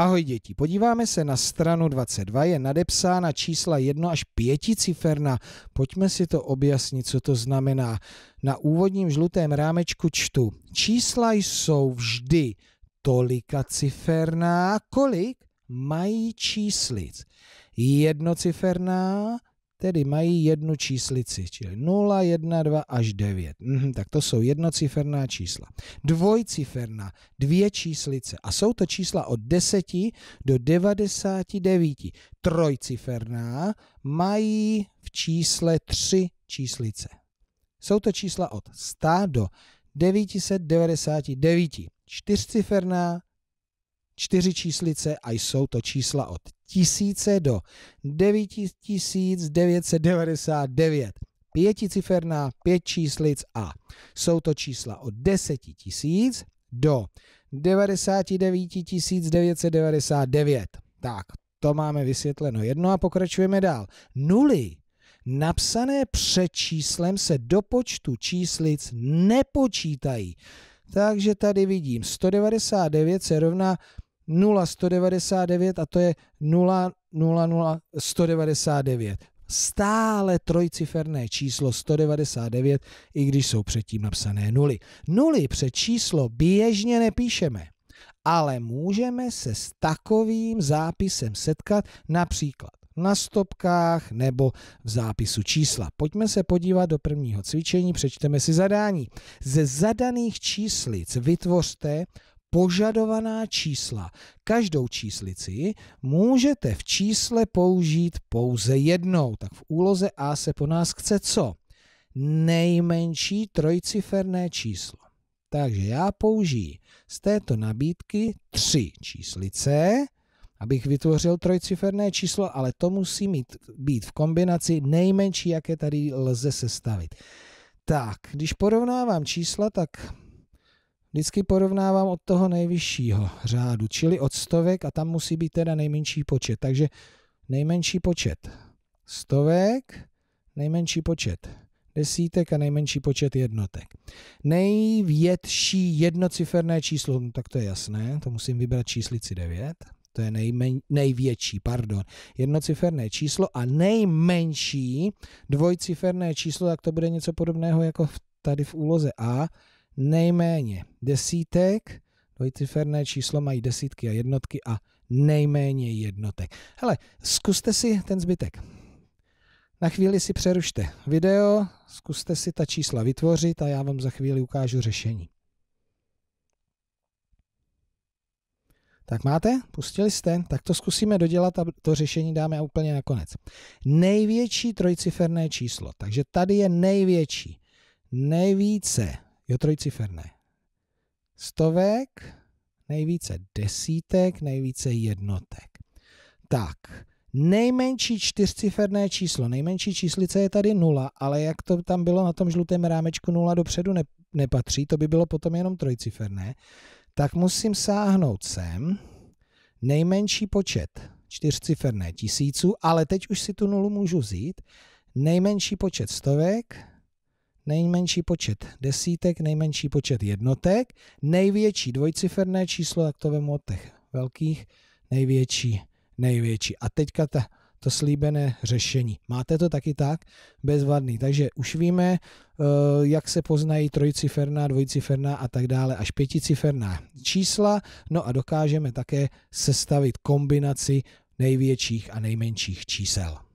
Ahoj děti, podíváme se na stranu 22, je nadepsána čísla 1 až 5 ciferna. Pojďme si to objasnit, co to znamená. Na úvodním žlutém rámečku čtu. Čísla jsou vždy tolika ciferná, kolik mají číslic. Jednociferná, tedy mají jednu číslici, čili 0, 1, 2 až 9. Mhm, tak to jsou jednociferná čísla. Dvojciferná, dvě číslice. A jsou to čísla od 10 do 99. Trojciferná mají v čísle 3 číslice. Jsou to čísla od 100 do 999. Čtyřciferná čtyři číslice a jsou to čísla od tisíce do 9999. Pěticiferná, pět číslic a jsou to čísla od deseti tisíc do 99999. Tak, to máme vysvětleno jedno a pokračujeme dál. Nuly napsané před číslem se do počtu číslic nepočítají. Takže tady vidím, 199 se rovná 0199 a to je 000199. Stále trojciferné číslo 199, i když jsou předtím napsané nuly. Nuly před číslo běžně nepíšeme, ale můžeme se s takovým zápisem setkat například na stopkách nebo v zápisu čísla. Pojďme se podívat do prvního cvičení, přečteme si zadání. Ze zadaných číslic vytvořte požadovaná čísla. Každou číslici můžete v čísle použít pouze jednou. Tak v úloze A se po nás chce co? Nejmenší trojciferné číslo. Takže já použiji z této nabídky tři číslice, abych vytvořil trojciferné číslo, ale to musí mít, být v kombinaci nejmenší, jaké tady lze sestavit. Tak, když porovnávám čísla, tak Vždycky porovnávám od toho nejvyššího řádu, čili od stovek a tam musí být teda nejmenší počet. Takže nejmenší počet stovek, nejmenší počet desítek a nejmenší počet jednotek. Největší jednociferné číslo, no tak to je jasné, to musím vybrat číslici 9, to je nejmen, největší, pardon, jednociferné číslo a nejmenší dvojciferné číslo, tak to bude něco podobného jako v, tady v úloze A, nejméně desítek, dvojciferné číslo mají desítky a jednotky a nejméně jednotek. Hele, zkuste si ten zbytek. Na chvíli si přerušte video, zkuste si ta čísla vytvořit a já vám za chvíli ukážu řešení. Tak máte? Pustili jste? Tak to zkusíme dodělat a to řešení dáme úplně na konec. Největší trojciferné číslo. Takže tady je největší. Nejvíce jo trojciferné, stovek, nejvíce desítek, nejvíce jednotek. Tak, nejmenší čtyřciferné číslo, nejmenší číslice je tady nula, ale jak to tam bylo na tom žlutém rámečku nula dopředu ne, nepatří, to by bylo potom jenom trojciferné, tak musím sáhnout sem nejmenší počet čtyřciferné tisíců, ale teď už si tu nulu můžu vzít, nejmenší počet stovek, nejmenší počet desítek, nejmenší počet jednotek, největší dvojciferné číslo, tak to vemu od těch velkých, největší, největší. A teďka ta, to slíbené řešení. Máte to taky tak? Bezvadný. Takže už víme, eh, jak se poznají trojciferná, dvojciferná a tak dále, až pěticiferná čísla. No a dokážeme také sestavit kombinaci největších a nejmenších čísel.